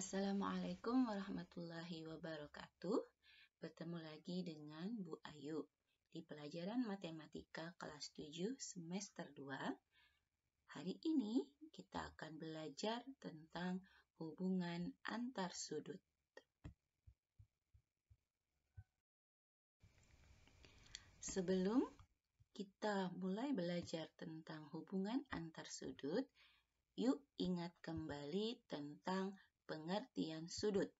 Assalamualaikum warahmatullahi wabarakatuh. Bertemu lagi dengan Bu Ayu di pelajaran matematika kelas 7 semester 2. Hari ini kita akan belajar tentang hubungan antar sudut. Sebelum kita mulai belajar tentang hubungan antar sudut, yuk ingat kembali tentang pengertian sudut.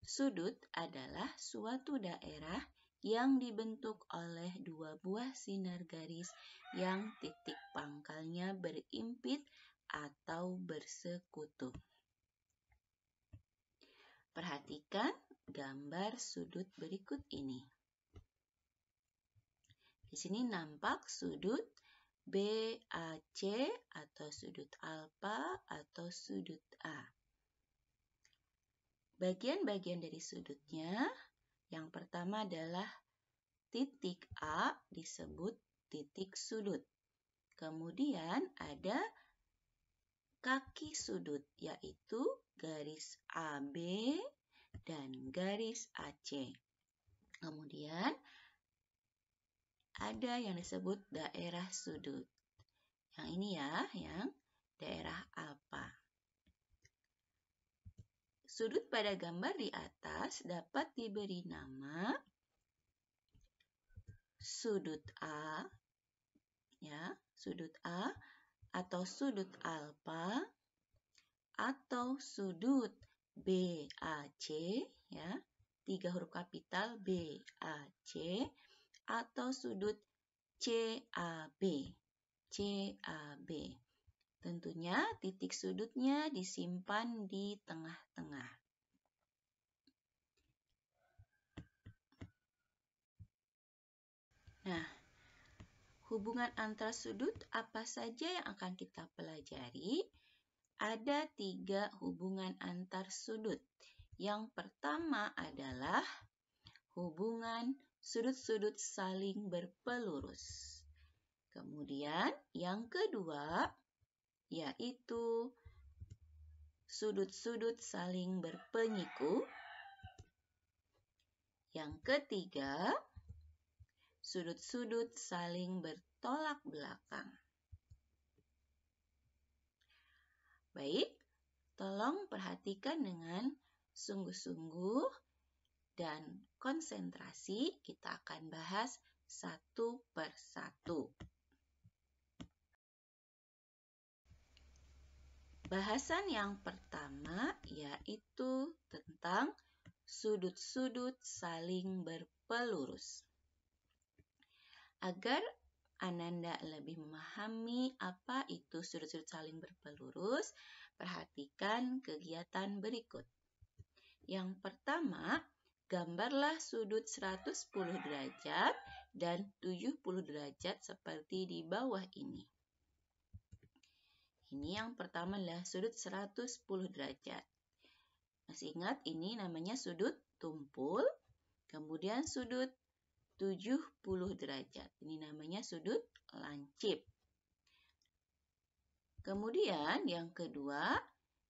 Sudut adalah suatu daerah yang dibentuk oleh dua buah sinar garis yang titik pangkalnya berimpit atau bersekutu. Perhatikan gambar sudut berikut ini. Di sini nampak sudut BAC atau sudut alfa atau sudut A bagian-bagian dari sudutnya. Yang pertama adalah titik A disebut titik sudut. Kemudian ada kaki sudut yaitu garis AB dan garis AC. Kemudian ada yang disebut daerah sudut. Yang ini ya, yang daerah alfa. Sudut pada gambar di atas dapat diberi nama sudut A, ya, sudut A atau sudut alfa atau sudut BAC, ya, tiga huruf kapital BAC atau sudut CAB, CAB. Tentunya titik sudutnya disimpan di tengah-tengah. Nah, hubungan antara sudut apa saja yang akan kita pelajari? Ada tiga hubungan antar sudut. Yang pertama adalah hubungan sudut-sudut saling berpelurus. Kemudian yang kedua yaitu sudut-sudut saling berpenyiku. Yang ketiga, sudut-sudut saling bertolak belakang. Baik, tolong perhatikan dengan sungguh-sungguh dan konsentrasi. Kita akan bahas satu per satu. Bahasan yang pertama yaitu tentang sudut-sudut saling berpelurus. Agar Ananda lebih memahami apa itu sudut-sudut saling berpelurus, perhatikan kegiatan berikut. Yang pertama, gambarlah sudut 110 derajat dan 70 derajat seperti di bawah ini. Ini yang pertama adalah sudut 110 derajat. Masih ingat ini namanya sudut tumpul. Kemudian sudut 70 derajat. Ini namanya sudut lancip. Kemudian yang kedua,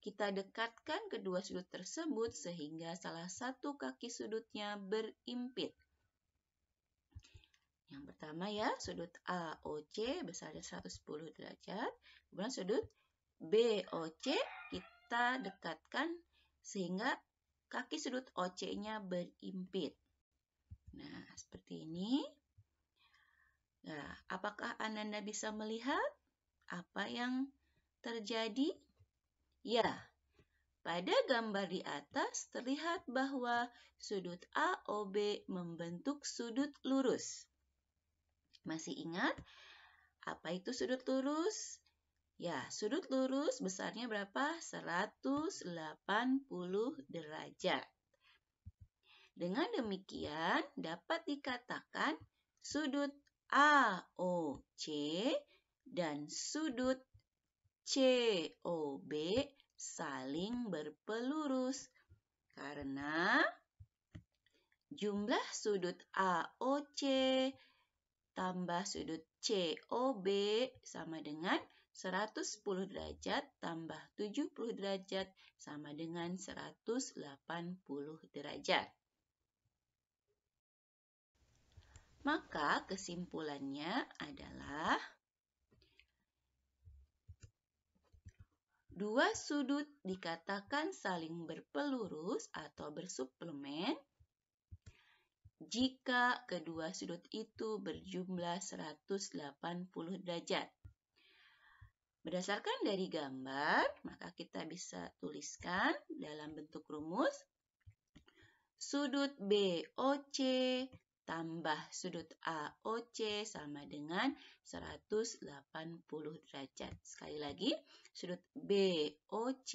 kita dekatkan kedua sudut tersebut sehingga salah satu kaki sudutnya berimpit yang pertama ya, sudut AOC besarnya 110 derajat. Kemudian sudut BOC kita dekatkan sehingga kaki sudut OC-nya berimpit. Nah, seperti ini. Nah, apakah Ananda bisa melihat apa yang terjadi? Ya, pada gambar di atas terlihat bahwa sudut AOB membentuk sudut lurus. Masih ingat apa itu sudut lurus? Ya, sudut lurus besarnya berapa? 180 derajat. Dengan demikian, dapat dikatakan sudut AOC dan sudut COB saling berpelurus karena jumlah sudut AOC tambah sudut COB sama dengan 110 derajat tambah 70 derajat sama dengan 180 derajat. Maka kesimpulannya adalah dua sudut dikatakan saling berpelurus atau bersuplemen jika kedua sudut itu berjumlah 180 derajat. Berdasarkan dari gambar, maka kita bisa tuliskan dalam bentuk rumus sudut BOC tambah sudut AOC sama dengan 180 derajat. Sekali lagi, sudut BOC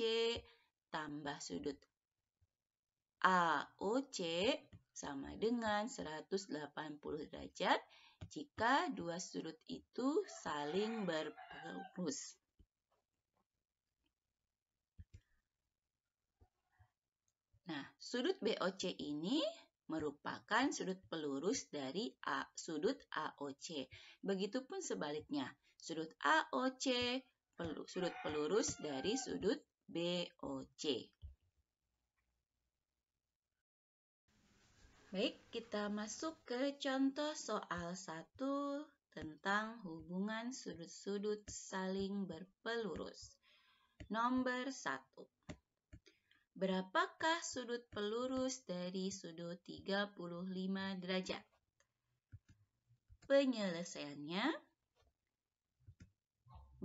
tambah sudut AOC sama dengan 180 derajat jika dua sudut itu saling berpelurus. Nah, sudut BOC ini merupakan sudut pelurus dari A, sudut AOC. Begitupun sebaliknya, sudut AOC pelu, sudut pelurus dari sudut BOC. Baik, kita masuk ke contoh soal 1 tentang hubungan sudut-sudut saling berpelurus. Nomor 1. Berapakah sudut pelurus dari sudut 35 derajat? Penyelesaiannya,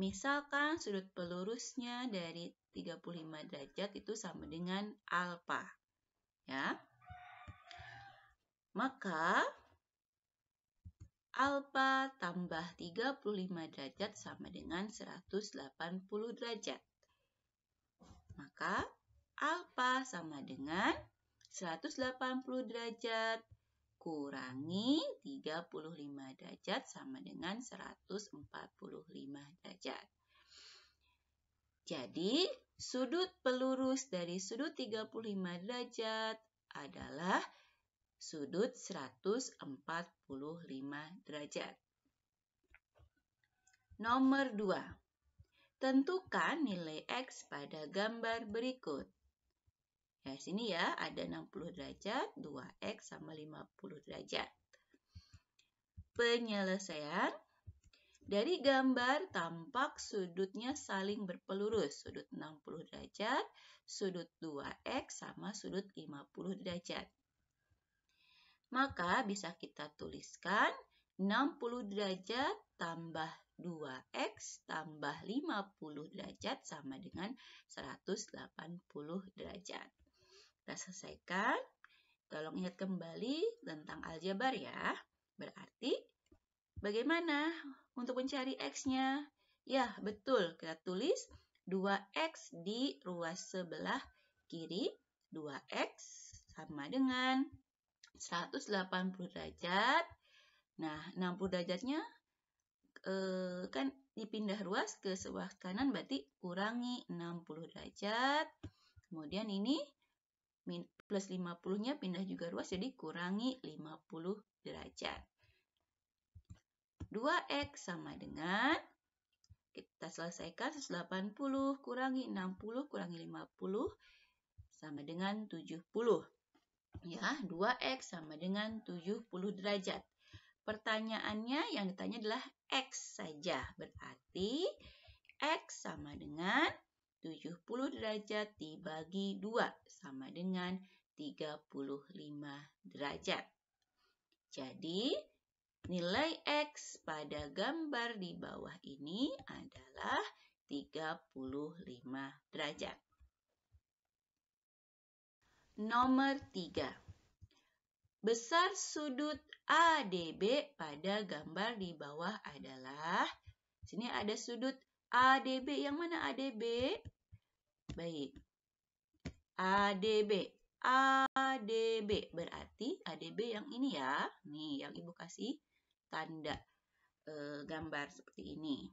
misalkan sudut pelurusnya dari 35 derajat itu sama dengan alfa. Ya, maka alfa tambah 35 derajat sama dengan 180 derajat. Maka alfa sama dengan 180 derajat kurangi 35 derajat sama dengan 145 derajat. Jadi, sudut pelurus dari sudut 35 derajat adalah sudut 145 derajat. Nomor 2. Tentukan nilai X pada gambar berikut. Ya, sini ya, ada 60 derajat, 2X sama 50 derajat. Penyelesaian. Dari gambar tampak sudutnya saling berpelurus, sudut 60 derajat, sudut 2X sama sudut 50 derajat. Maka bisa kita tuliskan 60 derajat tambah 2x tambah 50 derajat sama dengan 180 derajat. Kita selesaikan. Tolong ingat kembali tentang aljabar ya. Berarti bagaimana untuk mencari x-nya? Ya, betul. Kita tulis 2x di ruas sebelah kiri. 2x sama dengan 180 derajat. Nah, 60 derajatnya eh, kan dipindah ruas ke sebelah kanan berarti kurangi 60 derajat. Kemudian ini plus 50-nya pindah juga ruas jadi kurangi 50 derajat. 2x sama dengan kita selesaikan 180 kurangi 60 kurangi 50 sama dengan 70. Ya, 2X sama dengan 70 derajat. Pertanyaannya yang ditanya adalah X saja. Berarti X sama dengan 70 derajat dibagi 2 sama dengan 35 derajat. Jadi, nilai X pada gambar di bawah ini adalah 35 derajat. Nomor 3. Besar sudut ADB pada gambar di bawah adalah sini ada sudut ADB yang mana ADB? Baik. ADB. ADB berarti ADB yang ini ya. Nih yang Ibu kasih tanda e, gambar seperti ini.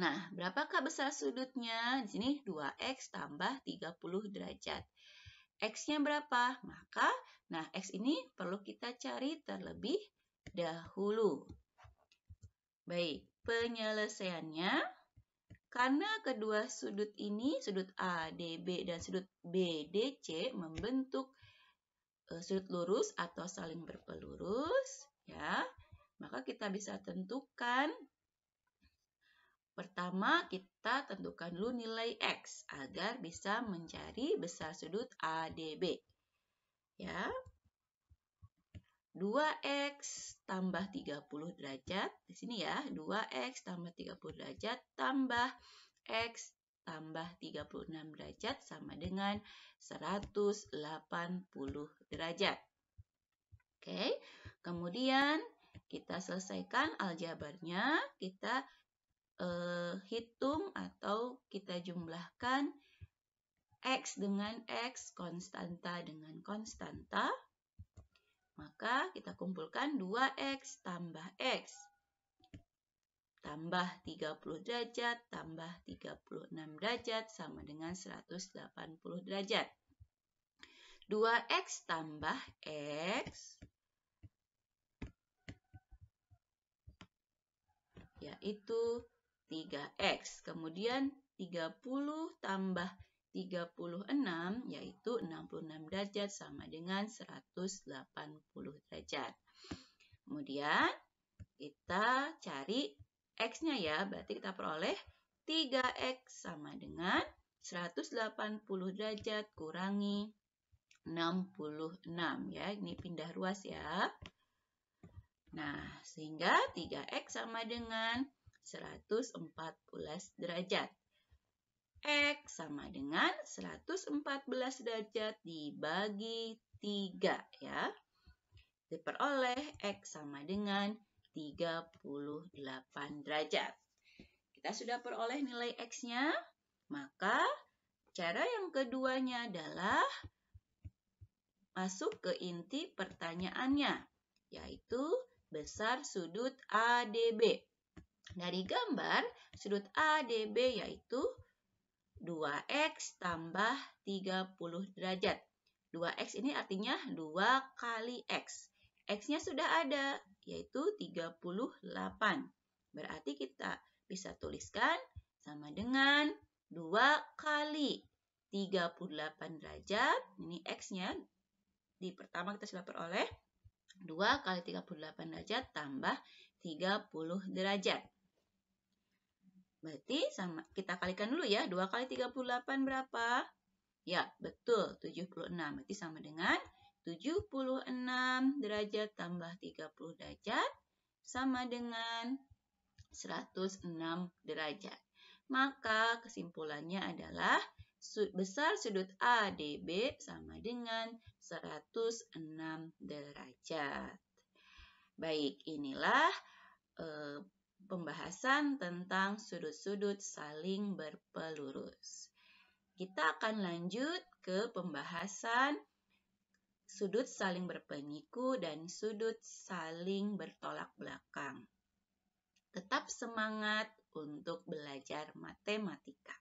Nah, berapakah besar sudutnya? Di sini 2x tambah 30 derajat. X-nya berapa? Maka, nah X ini perlu kita cari terlebih dahulu. Baik, penyelesaiannya karena kedua sudut ini, sudut ADB dan sudut BDC membentuk e, sudut lurus atau saling berpelurus, ya. Maka kita bisa tentukan Pertama, kita tentukan dulu nilai X agar bisa mencari besar sudut ADB. Ya. 2x tambah 30 derajat, di sini ya, 2x tambah 30 derajat tambah x tambah 36 derajat sama dengan 180 derajat. Oke, kemudian kita selesaikan aljabarnya, kita eh, hitung atau kita jumlahkan X dengan X, konstanta dengan konstanta. Maka kita kumpulkan 2X tambah X. Tambah 30 derajat, tambah 36 derajat, sama dengan 180 derajat. 2X tambah X, yaitu 3X. Kemudian 30 tambah 36 yaitu 66 derajat sama dengan 180 derajat. Kemudian kita cari X-nya ya, berarti kita peroleh 3X sama dengan 180 derajat kurangi 66 ya. Ini pindah ruas ya. Nah, sehingga 3X sama dengan 114 derajat. X sama dengan 114 derajat dibagi 3 ya. Diperoleh X sama dengan 38 derajat. Kita sudah peroleh nilai X-nya, maka cara yang keduanya adalah masuk ke inti pertanyaannya, yaitu besar sudut ADB. Dari gambar, sudut ADB yaitu 2x tambah 30 derajat. 2x ini artinya 2 kali x. X-nya sudah ada, yaitu 38. Berarti kita bisa tuliskan sama dengan 2 kali 38 derajat. Ini X-nya di pertama kita sudah peroleh 2 kali 38 derajat tambah 30 derajat. Berarti sama kita kalikan dulu ya. 2 kali 38 berapa? Ya, betul. 76. Berarti sama dengan 76 derajat tambah 30 derajat sama dengan 106 derajat. Maka kesimpulannya adalah besar sudut ADB sama dengan 106 derajat. Baik, inilah eh, pembahasan tentang sudut-sudut saling berpelurus. Kita akan lanjut ke pembahasan sudut saling berpenyiku dan sudut saling bertolak belakang. Tetap semangat untuk belajar matematika.